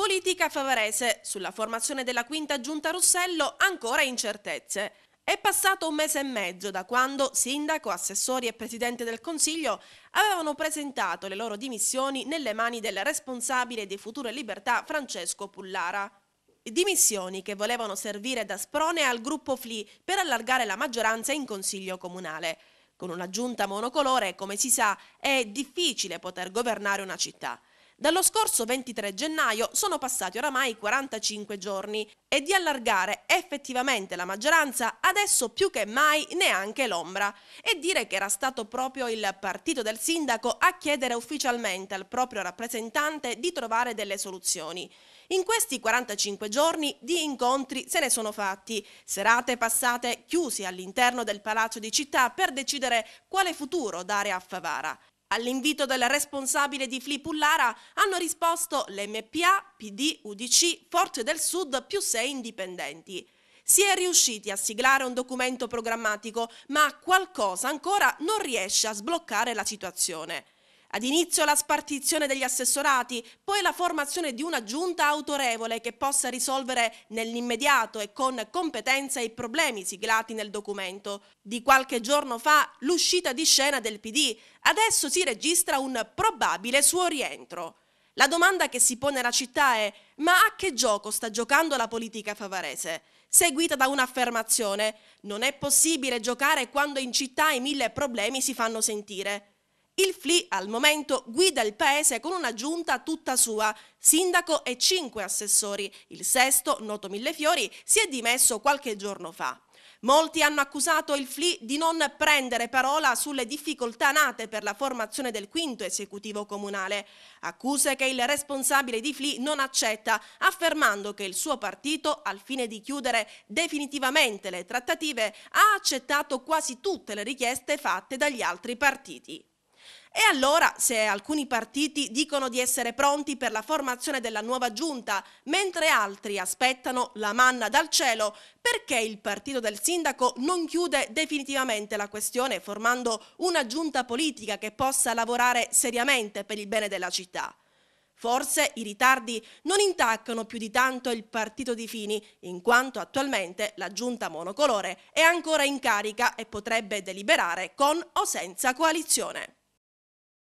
Politica favarese. Sulla formazione della quinta giunta Rossello ancora incertezze. È passato un mese e mezzo da quando sindaco, assessori e presidente del Consiglio avevano presentato le loro dimissioni nelle mani del responsabile di Future Libertà Francesco Pullara. Dimissioni che volevano servire da sprone al gruppo FLI per allargare la maggioranza in Consiglio Comunale. Con una giunta monocolore, come si sa, è difficile poter governare una città. Dallo scorso 23 gennaio sono passati oramai 45 giorni e di allargare effettivamente la maggioranza adesso più che mai neanche l'ombra. E dire che era stato proprio il partito del sindaco a chiedere ufficialmente al proprio rappresentante di trovare delle soluzioni. In questi 45 giorni di incontri se ne sono fatti, serate passate chiusi all'interno del Palazzo di Città per decidere quale futuro dare a Favara. All'invito del responsabile di Flipullara hanno risposto l'MPA, PD, UDC, Forte del Sud più sei indipendenti. Si è riusciti a siglare un documento programmatico, ma qualcosa ancora non riesce a sbloccare la situazione. Ad inizio la spartizione degli assessorati, poi la formazione di una giunta autorevole che possa risolvere nell'immediato e con competenza i problemi siglati nel documento. Di qualche giorno fa l'uscita di scena del PD, adesso si registra un probabile suo rientro. La domanda che si pone la città è ma a che gioco sta giocando la politica favarese? Seguita da un'affermazione, non è possibile giocare quando in città i mille problemi si fanno sentire. Il FLI al momento guida il paese con una giunta tutta sua, sindaco e cinque assessori. Il sesto, noto Millefiori, si è dimesso qualche giorno fa. Molti hanno accusato il FLI di non prendere parola sulle difficoltà nate per la formazione del quinto esecutivo comunale, accuse che il responsabile di FLI non accetta, affermando che il suo partito, al fine di chiudere definitivamente le trattative, ha accettato quasi tutte le richieste fatte dagli altri partiti. E allora, se alcuni partiti dicono di essere pronti per la formazione della nuova giunta, mentre altri aspettano la manna dal cielo, perché il partito del sindaco non chiude definitivamente la questione formando una giunta politica che possa lavorare seriamente per il bene della città? Forse i ritardi non intaccano più di tanto il partito di Fini, in quanto attualmente la giunta monocolore è ancora in carica e potrebbe deliberare con o senza coalizione.